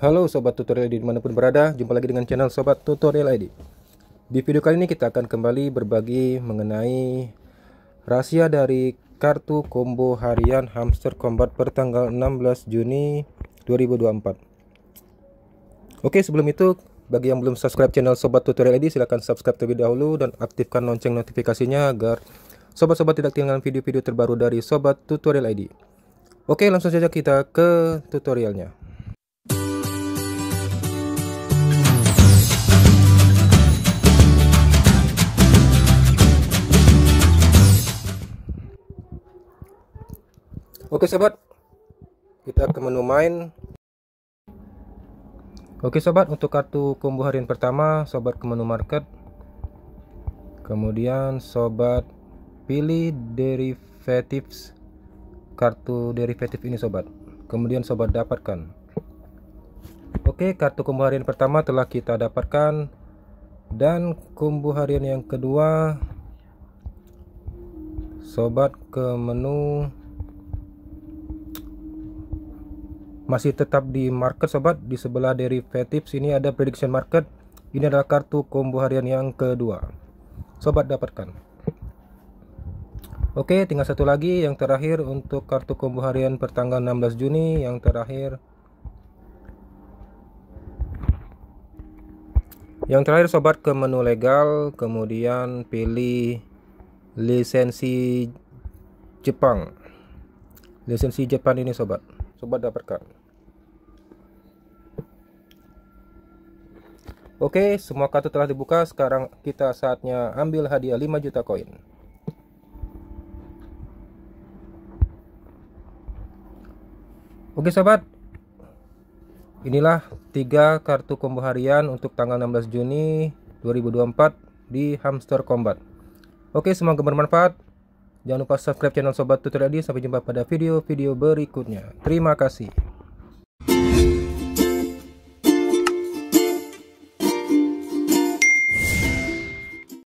Halo Sobat Tutorial ID dimanapun berada, jumpa lagi dengan channel Sobat Tutorial ID Di video kali ini kita akan kembali berbagi mengenai rahasia dari kartu combo harian hamster combat pertanggal tanggal 16 Juni 2024 Oke sebelum itu, bagi yang belum subscribe channel Sobat Tutorial ID silahkan subscribe terlebih dahulu dan aktifkan lonceng notifikasinya agar Sobat-sobat tidak ketinggalan video-video terbaru dari Sobat Tutorial ID Oke langsung saja kita ke tutorialnya Oke sobat, kita ke menu main. Oke sobat, untuk kartu combo harian pertama, sobat ke menu market. Kemudian sobat pilih derivatives kartu derivatif ini sobat. Kemudian sobat dapatkan. Oke, kartu combo harian pertama telah kita dapatkan dan combo harian yang kedua sobat ke menu masih tetap di market sobat di sebelah derivatives ini ada prediction market ini adalah kartu combo harian yang kedua sobat dapatkan oke tinggal satu lagi yang terakhir untuk kartu combo harian pertanggal 16 Juni yang terakhir yang terakhir sobat ke menu legal kemudian pilih lisensi Jepang lisensi Jepang ini sobat sobat dapatkan Oke, semua kartu telah dibuka. Sekarang kita saatnya ambil hadiah 5 juta koin. Oke, sahabat. Inilah tiga kartu combo harian untuk tanggal 16 Juni 2024 di Hamster Combat. Oke, semoga bermanfaat. Jangan lupa subscribe channel Sobat Tutorial Sampai jumpa pada video-video berikutnya. Terima kasih.